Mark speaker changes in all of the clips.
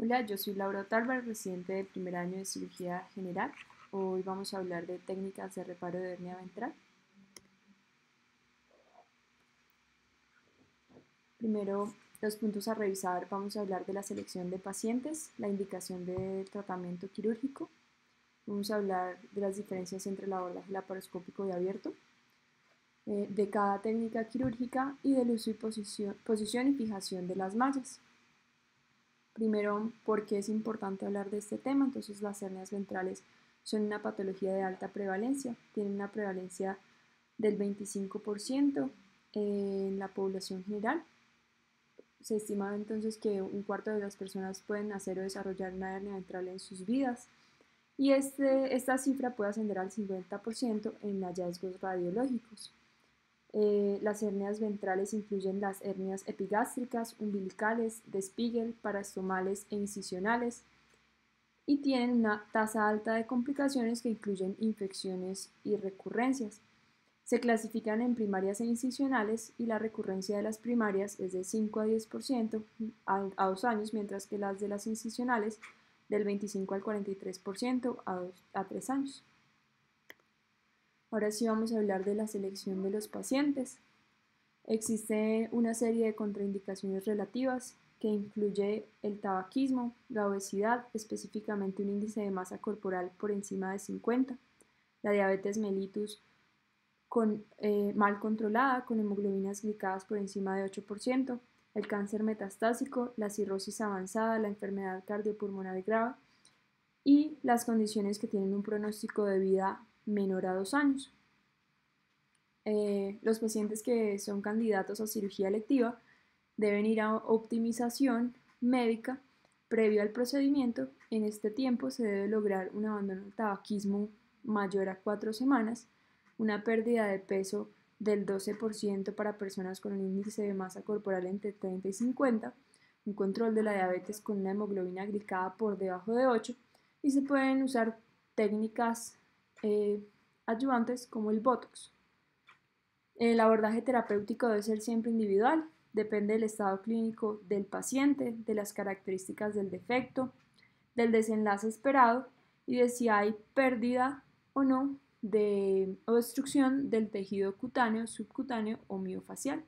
Speaker 1: Hola, yo soy Laura Talbar, residente del primer año de cirugía general. Hoy vamos a hablar de técnicas de reparo de hernia ventral. Primero, los puntos a revisar, vamos a hablar de la selección de pacientes, la indicación de tratamiento quirúrgico, vamos a hablar de las diferencias entre la abordaje laparoscópico y abierto, eh, de cada técnica quirúrgica y del uso y posición, posición y fijación de las mallas. Primero, porque es importante hablar de este tema, entonces las hernias ventrales son una patología de alta prevalencia, tienen una prevalencia del 25% eh, en la población general. Se estima entonces que un cuarto de las personas pueden hacer o desarrollar una hernia ventral en sus vidas y este, esta cifra puede ascender al 50% en hallazgos radiológicos. Eh, las hernias ventrales incluyen las hernias epigástricas, umbilicales, de Spiegel, parastomales e incisionales y tienen una tasa alta de complicaciones que incluyen infecciones y recurrencias. Se clasifican en primarias e incisionales y la recurrencia de las primarias es de 5 a 10% a, a dos años, mientras que las de las incisionales del 25 al 43% a, 3 a tres años. Ahora sí vamos a hablar de la selección de los pacientes. Existe una serie de contraindicaciones relativas que incluye el tabaquismo, la obesidad, específicamente un índice de masa corporal por encima de 50, la diabetes mellitus con, eh, mal controlada, con hemoglobinas glicadas por encima de 8%, el cáncer metastásico, la cirrosis avanzada, la enfermedad cardiopulmonar grave y las condiciones que tienen un pronóstico de vida menor a dos años. Eh, los pacientes que son candidatos a cirugía electiva deben ir a optimización médica previo al procedimiento. En este tiempo se debe lograr un abandono del tabaquismo mayor a cuatro semanas, una pérdida de peso del 12% para personas con un índice de masa corporal entre 30 y 50, un control de la diabetes con una hemoglobina glicada por debajo de 8 y se pueden usar técnicas eh, ayudantes como el Botox. El abordaje terapéutico debe ser siempre individual, depende del estado clínico del paciente, de las características del defecto, del desenlace esperado y de si hay pérdida o no de obstrucción del tejido cutáneo, subcutáneo o miofacial.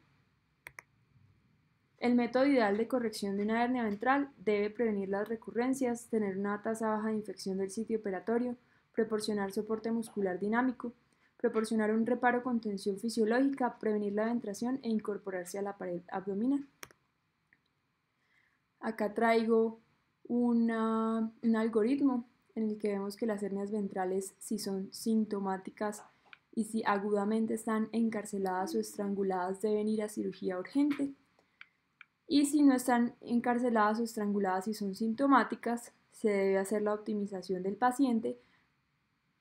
Speaker 1: El método ideal de corrección de una hernia ventral debe prevenir las recurrencias, tener una tasa baja de infección del sitio operatorio, proporcionar soporte muscular dinámico, proporcionar un reparo con tensión fisiológica, prevenir la ventración e incorporarse a la pared abdominal. Acá traigo un algoritmo en el que vemos que las hernias ventrales, si son sintomáticas y si agudamente están encarceladas o estranguladas, deben ir a cirugía urgente. Y si no están encarceladas o estranguladas y son sintomáticas, se debe hacer la optimización del paciente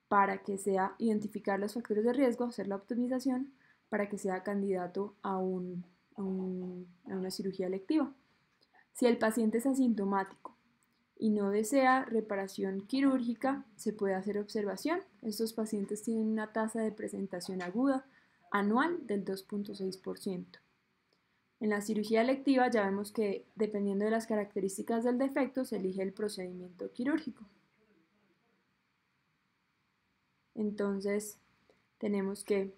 Speaker 1: para que sea identificar los factores de riesgo, hacer la optimización para que sea candidato a, un, a, una cirugía electiva. Si el paciente es asintomático y no desea reparación quirúrgica, se puede hacer observación. Estos pacientes tienen una tasa de presentación aguda anual del 2.6%. En la cirugía electiva ya vemos que dependiendo de las características del defecto se elige el procedimiento quirúrgico. Entonces, tenemos que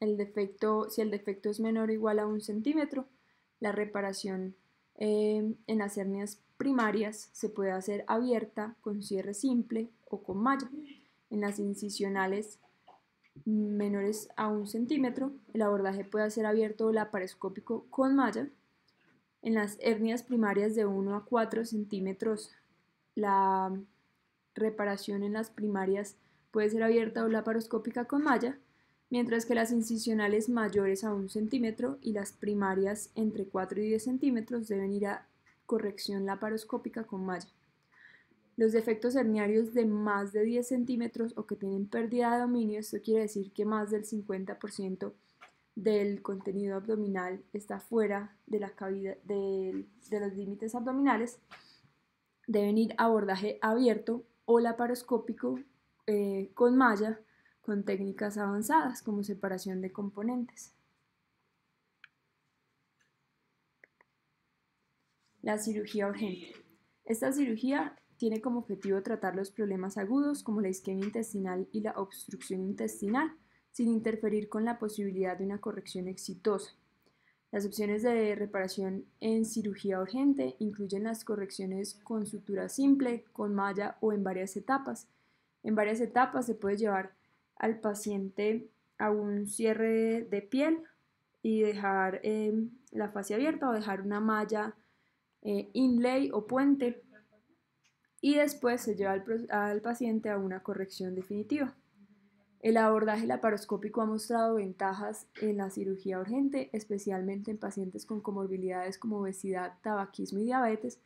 Speaker 1: el defecto, si el defecto es menor o igual a un centímetro, la reparación eh, en las hernias primarias se puede hacer abierta, con cierre simple o con malla. En las incisionales menores a un centímetro, el abordaje puede ser abierto o laparoscópico con malla. En las hernias primarias de 1 a 4 centímetros, la reparación en las primarias puede ser abierta o laparoscópica con malla, mientras que las incisionales mayores a un centímetro y las primarias entre 4 y 10 centímetros deben ir a corrección laparoscópica con malla. Los defectos herniarios de más de 10 centímetros o que tienen pérdida de dominio, esto quiere decir que más del 50% del contenido abdominal está fuera de, los límites abdominales, deben ir a abordaje abierto o laparoscópico eh, con malla con técnicas avanzadas como separación de componentes. La cirugía urgente. Esta cirugía tiene como objetivo tratar los problemas agudos como la isquemia intestinal y la obstrucción intestinal sin interferir con la posibilidad de una corrección exitosa. Las opciones de reparación en cirugía urgente incluyen las correcciones con sutura simple, con malla o en varias etapas. En varias etapas se puede llevar al paciente a un cierre de piel y dejar em, la fascia abierta o dejar una malla eh, inlay o puente y después se lleva al paciente a una corrección definitiva. El abordaje laparoscópico ha mostrado ventajas en la cirugía urgente, especialmente en pacientes con comorbilidades como obesidad, tabaquismo y diabetes,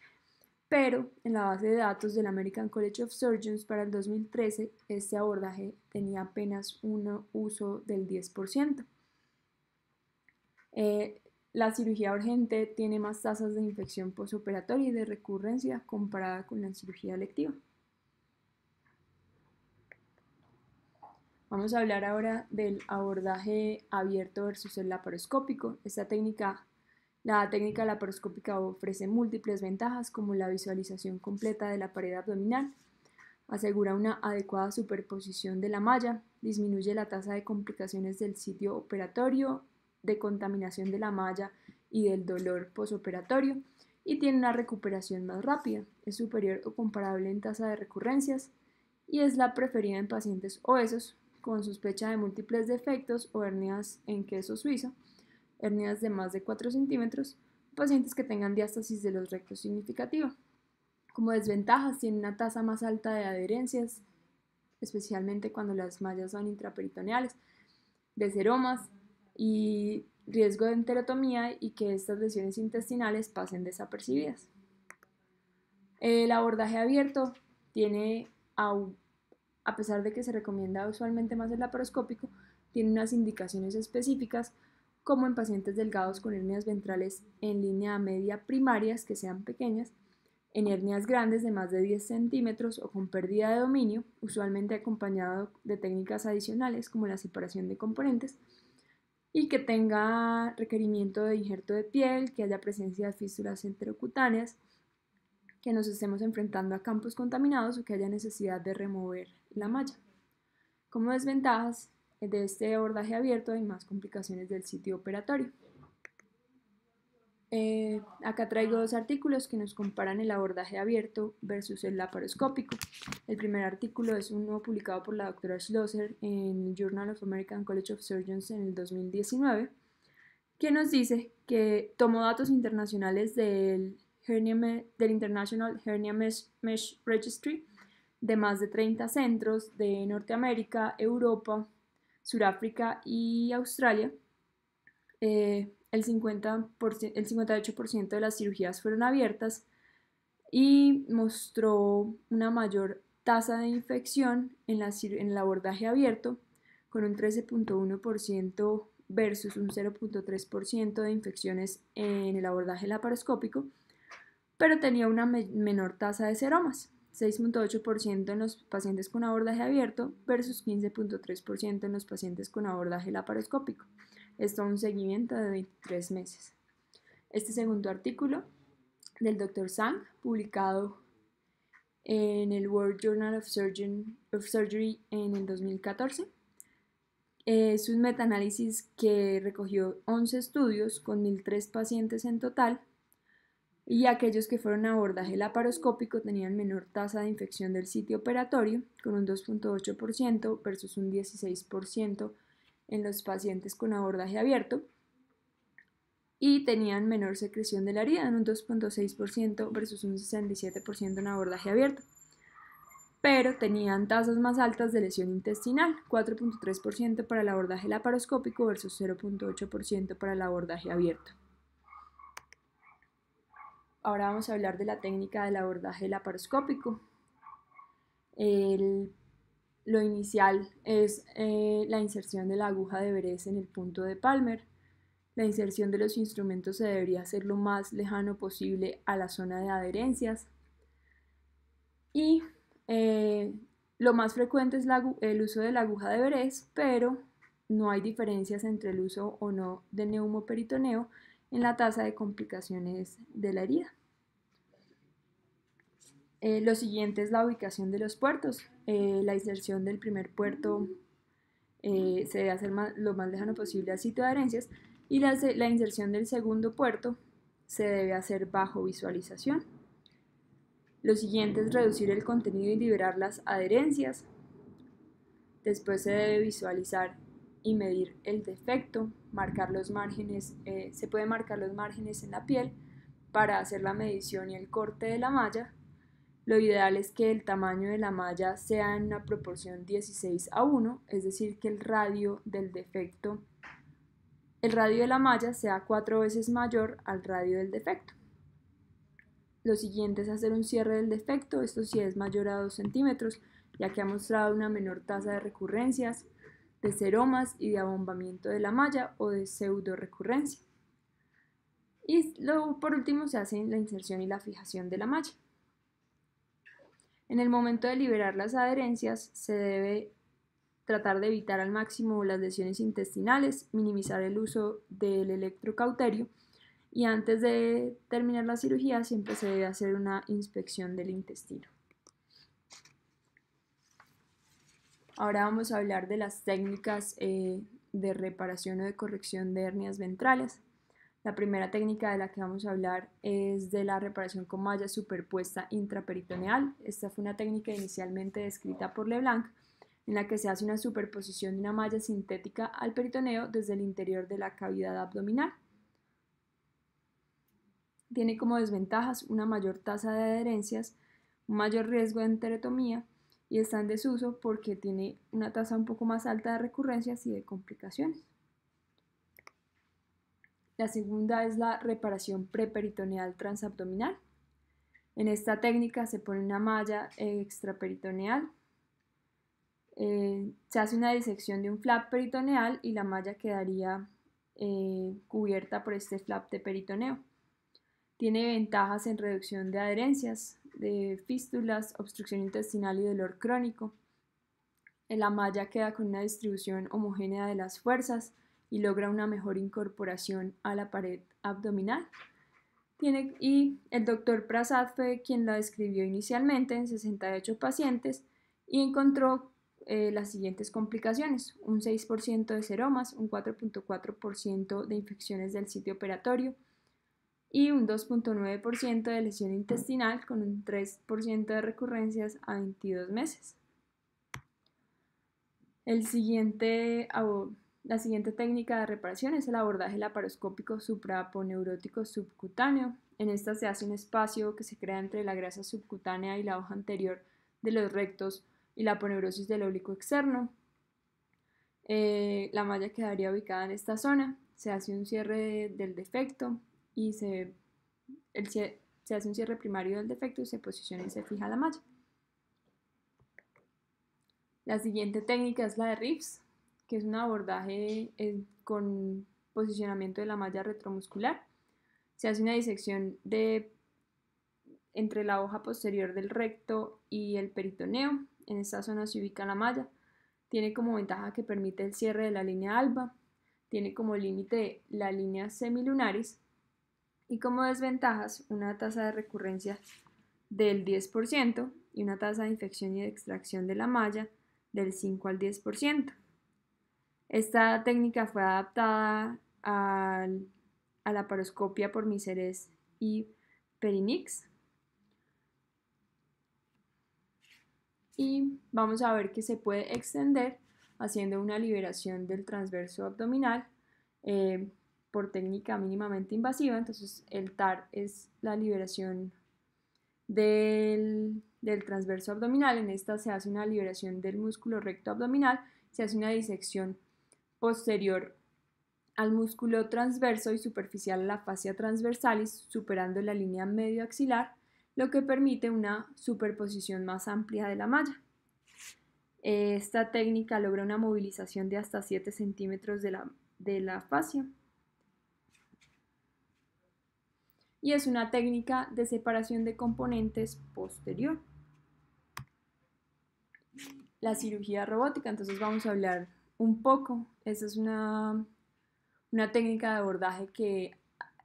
Speaker 1: pero en la base de datos del American College of Surgeons para el 2013, este abordaje tenía apenas un uso del 10%. Eh, la cirugía urgente tiene más tasas de infección posoperatoria y de recurrencia comparada con la cirugía electiva. Vamos a hablar ahora del abordaje abierto versus el laparoscópico. Esta técnica, la técnica laparoscópica ofrece múltiples ventajas como la visualización completa de la pared abdominal, asegura una adecuada superposición de la malla, disminuye la tasa de complicaciones del sitio operatorio, de contaminación de la malla y del dolor posoperatorio y tiene una recuperación más rápida, es superior o comparable en tasa de recurrencias y es la preferida en pacientes obesos con sospecha de múltiples defectos o hernias en queso suizo, hernias de más de 4 centímetros, pacientes que tengan diástasis de los rectos significativa. Como desventajas, tienen una tasa más alta de adherencias, especialmente cuando las mallas son intraperitoneales, de seromas y riesgo de enterotomía y que estas lesiones intestinales pasen desapercibidas. El abordaje abierto tiene a pesar de que se recomienda usualmente más el laparoscópico, tiene unas indicaciones específicas, como en pacientes delgados con hernias ventrales en línea media primarias que sean pequeñas, en hernias grandes de más de 10 centímetros o con pérdida de dominio, usualmente acompañado de técnicas adicionales como la separación de componentes, y que tenga requerimiento de injerto de piel, que haya presencia de fístulas enterocutáneas, que nos estemos enfrentando a campos contaminados o que haya necesidad de remover la malla. Como desventajas de este abordaje abierto hay más complicaciones del sitio operatorio. Eh, acá traigo dos artículos que nos comparan el abordaje abierto versus el laparoscópico. El primer artículo es uno publicado por la doctora Schlosser en el Journal of American College of Surgeons en el 2019, que nos dice que tomó datos internacionales del, International Hernia Mesh Registry de más de 30 centros de Norteamérica, Europa, Suráfrica y Australia. Eh, el, 50%, el 58% de las cirugías fueron abiertas y mostró una mayor tasa de infección en, la, el abordaje abierto, con un 13.1% versus un 0.3% de infecciones en el abordaje laparoscópico, pero tenía una menor tasa de seromas. 6.8% en los pacientes con abordaje abierto versus 15.3% en los pacientes con abordaje laparoscópico. Esto un seguimiento de 23 meses. Este segundo artículo del Dr. Sang, publicado en el World Journal of, Surgery en el 2014, es un metaanálisis que recogió 11 estudios con 1.003 pacientes en total y aquellos que fueron a abordaje laparoscópico tenían menor tasa de infección del sitio operatorio, con un 2.8% versus un 16% en los pacientes con abordaje abierto, y tenían menor secreción de la herida, en un 2.6% versus un 67% en abordaje abierto, pero tenían tasas más altas de lesión intestinal, 4.3% para el abordaje laparoscópico versus 0.8% para el abordaje abierto. Ahora vamos a hablar de la técnica del abordaje laparoscópico. lo inicial es eh, la inserción de la aguja de Beres en el punto de Palmer. La inserción de los instrumentos se debería hacer lo más lejano posible a la zona de adherencias. Y eh, lo más frecuente es el uso de la aguja de Beres, pero no hay diferencias entre el uso o no de neumoperitoneo en la tasa de complicaciones de la herida. Eh, lo siguiente es la ubicación de los puertos. Eh, la inserción del primer puerto eh, se debe hacer lo más lejano posible al sitio de adherencias y la, inserción del segundo puerto se debe hacer bajo visualización. Lo siguiente es reducir el contenido y liberar las adherencias. Después se debe visualizar y medir el defecto marcar los márgenes, eh, se puede marcar los márgenes en la piel para hacer la medición y el corte de la malla. Lo ideal es que el tamaño de la malla sea en una proporción 16 a 1, es decir, que el radio del defecto, el radio de la malla sea cuatro veces mayor al radio del defecto. Lo siguiente es hacer un cierre del defecto, esto si sí es mayor a 2 centímetros, ya que ha mostrado una menor tasa de recurrencias, de seromas y de abombamiento de la malla o de pseudo-recurrencia. Y luego, por último se hace la inserción y la fijación de la malla. En el momento de liberar las adherencias se debe tratar de evitar al máximo las lesiones intestinales, minimizar el uso del electrocauterio y antes de terminar la cirugía siempre se debe hacer una inspección del intestino. Ahora vamos a hablar de las técnicas eh, de reparación o de corrección de hernias ventrales. La primera técnica de la que vamos a hablar es de la reparación con malla superpuesta intraperitoneal. Esta fue una técnica inicialmente descrita por Leblanc, en la que se hace una superposición de una malla sintética al peritoneo desde el interior de la cavidad abdominal. Tiene como desventajas una mayor tasa de adherencias, un mayor riesgo de enterotomía, y está en desuso porque tiene una tasa un poco más alta de recurrencias y de complicaciones. La segunda es la reparación preperitoneal transabdominal. En esta técnica se pone una malla extraperitoneal, eh, se hace una disección de un flap peritoneal y la malla quedaría eh, cubierta por este flap de peritoneo. Tiene ventajas en reducción de adherencias, de fístulas, obstrucción intestinal y dolor crónico. La malla queda con una distribución homogénea de las fuerzas y logra una mejor incorporación a la pared abdominal. y el doctor Prasad fue quien la describió inicialmente en 68 pacientes y encontró eh, las siguientes complicaciones, un 6% de seromas, un 4.4% de infecciones del sitio operatorio, y un 2.9% de lesión intestinal con un 3% de recurrencias a 22 meses. la siguiente técnica de reparación es el abordaje laparoscópico supraponeurótico subcutáneo. En esta se hace un espacio que se crea entre la grasa subcutánea y la hoja anterior de los rectos y la poneurosis del oblicuo externo. Eh, la malla quedaría ubicada en esta zona. Se hace un cierre del defecto y se, se hace un cierre primario del defecto, y se posiciona y se fija la malla. La siguiente técnica es la de Riffs, que es un abordaje eh, con posicionamiento de la malla retromuscular. Se hace una disección de, entre la hoja posterior del recto y el peritoneo. En esta zona se ubica la malla. Tiene como ventaja que permite el cierre de la línea alba. Tiene como límite la línea semilunaris y como desventajas una tasa de recurrencia del 10% y una tasa de infección y de extracción de la malla del 5 al 10%. Esta técnica fue adaptada a la paroscopia por Miseres y Perinix. Y vamos a ver que se puede extender haciendo una liberación del transverso abdominal eh, por técnica mínimamente invasiva. Entonces el TAR es la liberación del, transverso abdominal. En esta se hace una liberación del músculo recto abdominal, se hace una disección posterior al músculo transverso y superficial a la fascia transversalis, superando la línea medio axilar, lo que permite una superposición más amplia de la malla. Esta técnica logra una movilización de hasta 7 centímetros de la fascia. y es una técnica de separación de componentes posterior. La cirugía robótica, entonces vamos a hablar un poco. Esa es una, técnica de abordaje que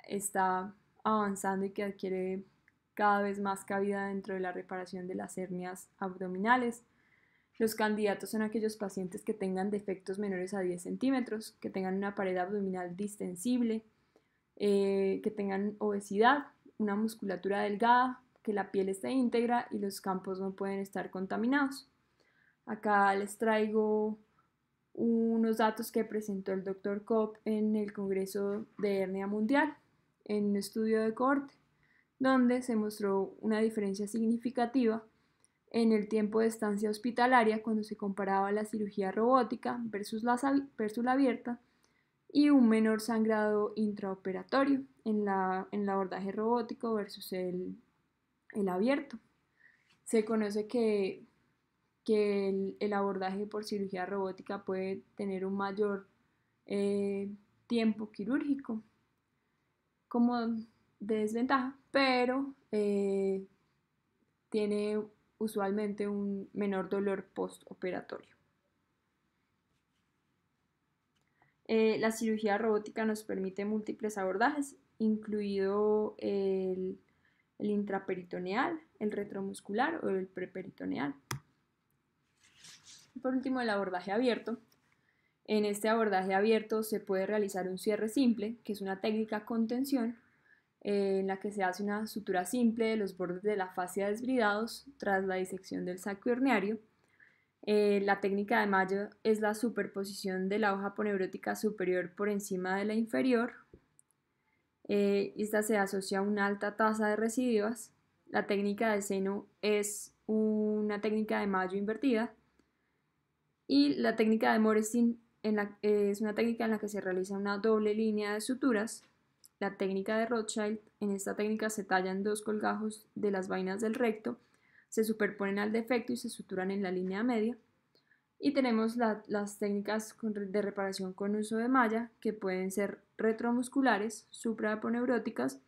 Speaker 1: está avanzando y que adquiere cada vez más cabida dentro de la reparación de las hernias abdominales. Los candidatos son aquellos pacientes que tengan defectos menores a 10 centímetros, que tengan una pared abdominal distensible, eh, que tengan obesidad, una musculatura delgada, que la piel esté íntegra y los campos no pueden estar contaminados. Acá les traigo unos datos que presentó el doctor Kopp en el Congreso de Hernia Mundial, en un estudio de corte, donde se mostró una diferencia significativa en el tiempo de estancia hospitalaria cuando se comparaba la cirugía robótica versus la abierta y un menor sangrado intraoperatorio en, el abordaje robótico versus el, abierto. Se conoce que, que el, abordaje por cirugía robótica puede tener un mayor eh, tiempo quirúrgico como desventaja, pero eh, tiene usualmente un menor dolor postoperatorio. Eh, la cirugía robótica nos permite múltiples abordajes, incluido el, intraperitoneal, el retromuscular o el preperitoneal. Por último, el abordaje abierto. En este abordaje abierto se puede realizar un cierre simple, que es una técnica con tensión, eh, en la que se hace una sutura simple de los bordes de la fascia desbridados tras la disección del saco herniario eh, la técnica de Mayo es la superposición de la hoja poneurótica superior por encima de la inferior. Eh, esta se asocia a una alta tasa de residuos La técnica de seno es una técnica de Mayo invertida. Y la técnica de Morestin es una técnica en la que se realiza una doble línea de suturas. La técnica de Rothschild, en esta técnica se tallan dos colgajos de las vainas del recto se superponen al defecto y se suturan en la línea media. Y tenemos las técnicas de reparación con uso de malla, que pueden ser retromusculares, supraponeuróticas,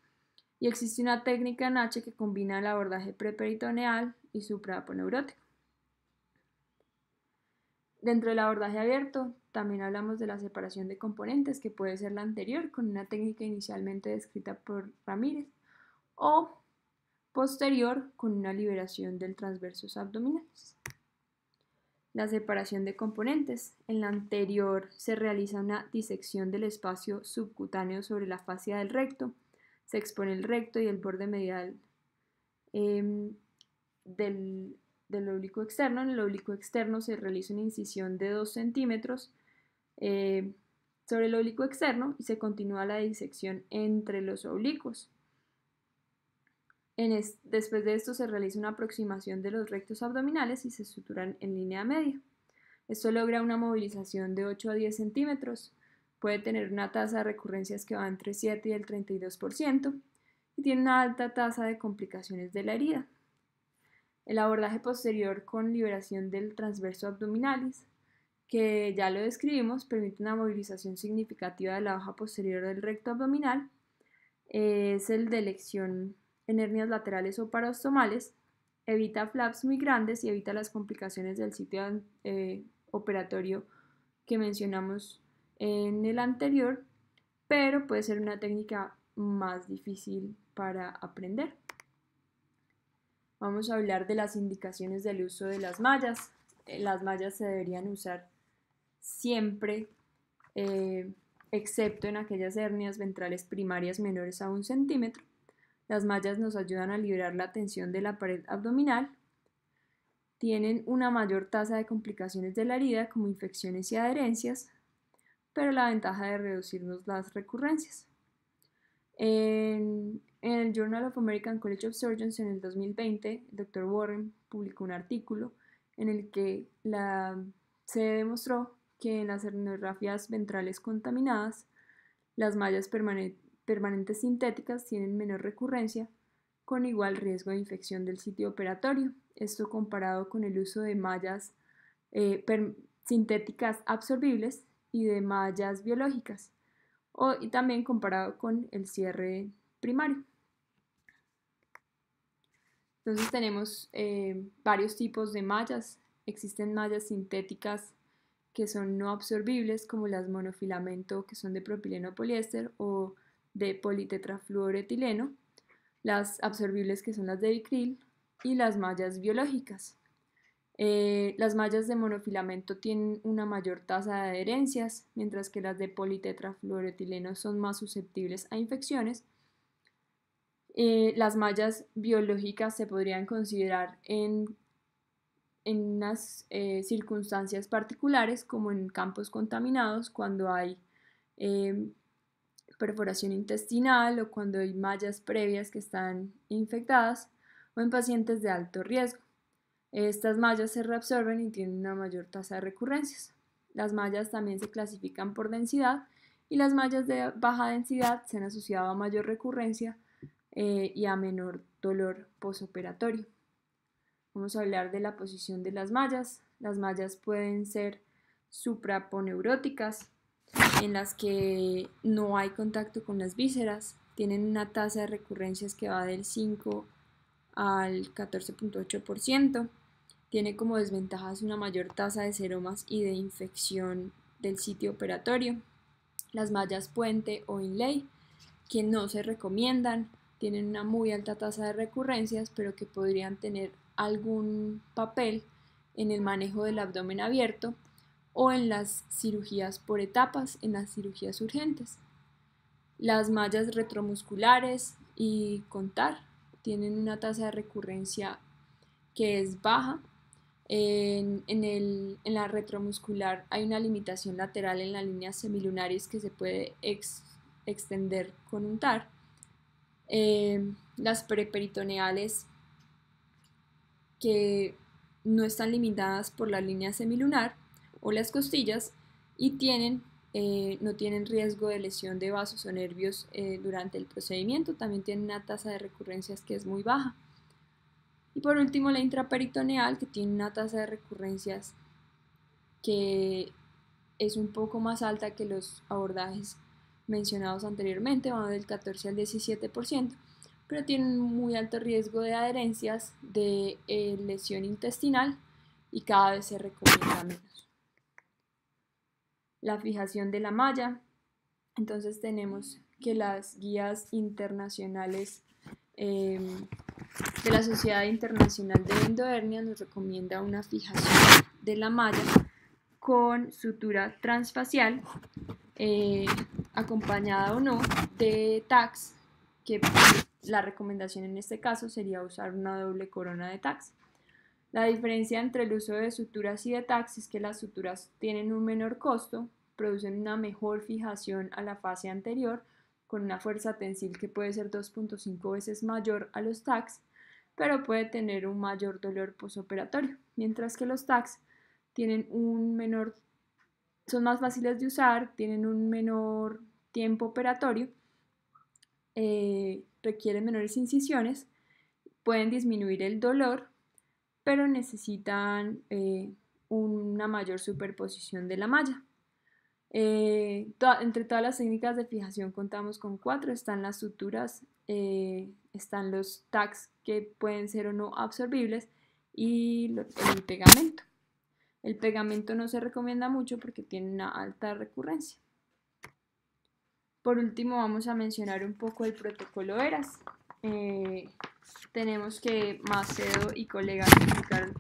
Speaker 1: y existe una técnica en H que combina el abordaje preperitoneal y supraponeurótico. Dentro del abordaje abierto, también hablamos de la separación de componentes, que puede ser la anterior, con una técnica inicialmente descrita por Ramírez, o posterior con una liberación del transverso abdominal. La separación de componentes. En la anterior se realiza una disección del espacio subcutáneo sobre la fascia del recto. Se expone el recto y el borde medial em, del, del, oblicuo externo. En el oblicuo externo se realiza una incisión de 2 centímetros eh, sobre el oblicuo externo y se continúa la disección entre los oblicuos después de esto se realiza una aproximación de los rectos abdominales y se suturan en línea media. Esto logra una movilización de 8 a 10 centímetros, puede tener una tasa de recurrencias que va entre 7 y el 32% y tiene una alta tasa de complicaciones de la herida. El abordaje posterior con liberación del transverso abdominalis, que ya lo describimos, permite una movilización significativa de la hoja posterior del recto abdominal, es el de elección en hernias laterales o parostomales, evita flaps muy grandes y evita las complicaciones del sitio eh, operatorio que mencionamos en el anterior, pero puede ser una técnica más difícil para aprender. Vamos a hablar de las indicaciones del uso de las mallas. Eh, las mallas se deberían usar siempre, eh, excepto en aquellas hernias ventrales primarias menores a un centímetro las mallas nos ayudan a liberar la tensión de la pared abdominal. Tienen una mayor tasa de complicaciones de la herida como infecciones y adherencias, pero la ventaja de reducirnos las recurrencias. En, el Journal of American College of Surgeons en el 2020, el Dr. Warren publicó un artículo en el que se demostró que en las herniografías ventrales contaminadas, las mallas permanecen permanentes sintéticas tienen menor recurrencia, con igual riesgo de infección del sitio operatorio. Esto comparado con el uso de mallas eh, sintéticas absorbibles y de mallas biológicas, y también comparado con el cierre primario. Entonces tenemos eh, varios tipos de mallas. Existen mallas sintéticas que son no absorbibles, como las monofilamento, que son de propileno poliéster, o de politetrafluoretileno, las absorbibles que son las de bicril y las mallas biológicas. Eh, las mallas de monofilamento tienen una mayor tasa de adherencias, mientras que las de politetrafluoretileno son más susceptibles a infecciones. Eh, las mallas biológicas se podrían considerar en, en unas eh, circunstancias particulares, como en campos contaminados, cuando hay perforación intestinal o cuando hay mallas previas que están infectadas o en pacientes de alto riesgo. Estas mallas se reabsorben y tienen una mayor tasa de recurrencias. Las mallas también se clasifican por densidad y las mallas de baja densidad se han asociado a mayor recurrencia eh, y a menor dolor posoperatorio. Vamos a hablar de la posición de las mallas. Las mallas pueden ser supraponeuróticas, en las que no hay contacto con las vísceras, tienen una tasa de recurrencias que va del 5 al 14.8%, tiene como desventajas una mayor tasa de seromas y de infección del sitio operatorio, las mallas puente o inlay, que no se recomiendan, tienen una muy alta tasa de recurrencias, pero que podrían tener algún papel en el manejo del abdomen abierto o en las cirugías por etapas, en las cirugías urgentes. Las mallas retromusculares y contar tienen una tasa de recurrencia que es baja. En, la retromuscular hay una limitación lateral en la línea semilunaris que se puede extender con un TAR. Em, las preperitoneales que no están limitadas por la línea semilunar o las costillas y tienen, eh, no tienen riesgo de lesión de vasos o nervios eh, durante el procedimiento. También tienen una tasa de recurrencias que es muy baja. Y por último, la intraperitoneal, que tiene una tasa de recurrencias que es un poco más alta que los abordajes mencionados anteriormente, van del 14 al 17%, pero tienen muy alto riesgo de adherencias, de eh, lesión intestinal y cada vez se recomienda menos la fijación de la malla. Entonces tenemos que las guías internacionales em, de la Sociedad Internacional de Endohernia nos recomienda una fijación de la malla con sutura transfacial eh, acompañada o no de tax que la recomendación en este caso sería usar una doble corona de tax la diferencia entre el uso de suturas y de taxis, es que las suturas tienen un menor costo, producen una mejor fijación a la fase anterior con una fuerza tensil que puede ser 2.5 veces mayor a los tags, pero puede tener un mayor dolor posoperatorio, mientras que los tags tienen un menor son más fáciles de usar, tienen un menor tiempo operatorio, eh, requieren menores incisiones, pueden disminuir el dolor pero necesitan eh, una mayor superposición de la malla. Eh, entre todas las técnicas de fijación contamos con cuatro, están las suturas, eh, están los tags que pueden ser o no absorbibles y el pegamento. El pegamento no se recomienda mucho porque tiene una alta recurrencia. Por último vamos a mencionar un poco el protocolo ERAS. Eh, tenemos que Macedo y colegas publicaron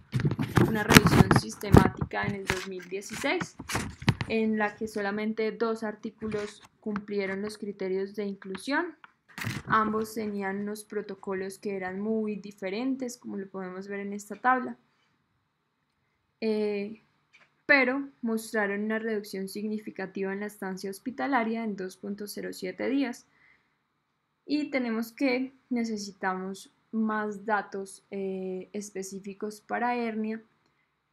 Speaker 1: una revisión sistemática en el 2016 en la que solamente dos artículos cumplieron los criterios de inclusión. Ambos tenían unos protocolos que eran muy diferentes, como lo podemos ver en esta tabla, eh, pero mostraron una reducción significativa en la estancia hospitalaria en 2.07 días. Y tenemos que necesitamos más datos eh, específicos para hernia.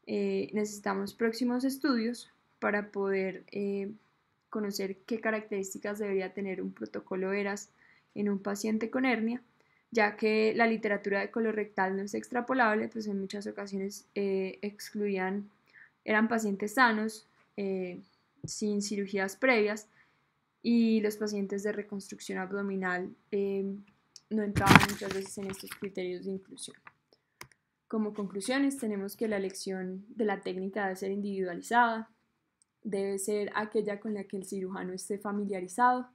Speaker 1: Eh, necesitamos próximos estudios para poder eh, conocer qué características debería tener un protocolo ERAS en un paciente con hernia, ya que la literatura de colorectal no es extrapolable, pues en muchas ocasiones excluían, eran pacientes sanos, sin cirugías previas, y los pacientes de reconstrucción abdominal em, no entraban muchas veces en estos criterios de inclusión. Como conclusiones tenemos que la elección de la técnica debe ser individualizada, debe ser aquella con la que el cirujano esté familiarizado.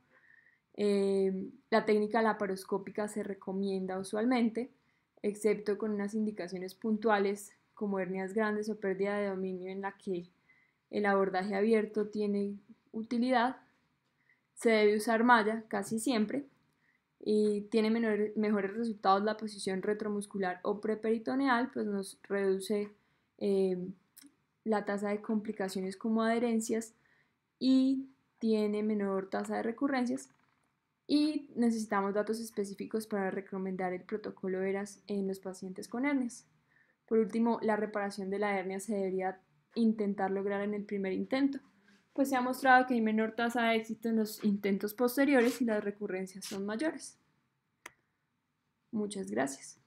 Speaker 1: Eh, la técnica laparoscópica se recomienda usualmente, excepto con unas indicaciones puntuales como hernias grandes o pérdida de dominio en la que el abordaje abierto tiene utilidad. Se debe usar malla casi siempre y tiene mejores resultados la posición retromuscular o preperitoneal, pues nos reduce eh, la tasa de complicaciones como adherencias y tiene menor tasa de recurrencias. Y necesitamos datos específicos para recomendar el protocolo ERAS en los pacientes con hernias. Por último, la reparación de la hernia se debería intentar lograr en el primer intento pues se ha mostrado que hay menor tasa de éxito en los intentos posteriores y las recurrencias son mayores. Muchas gracias.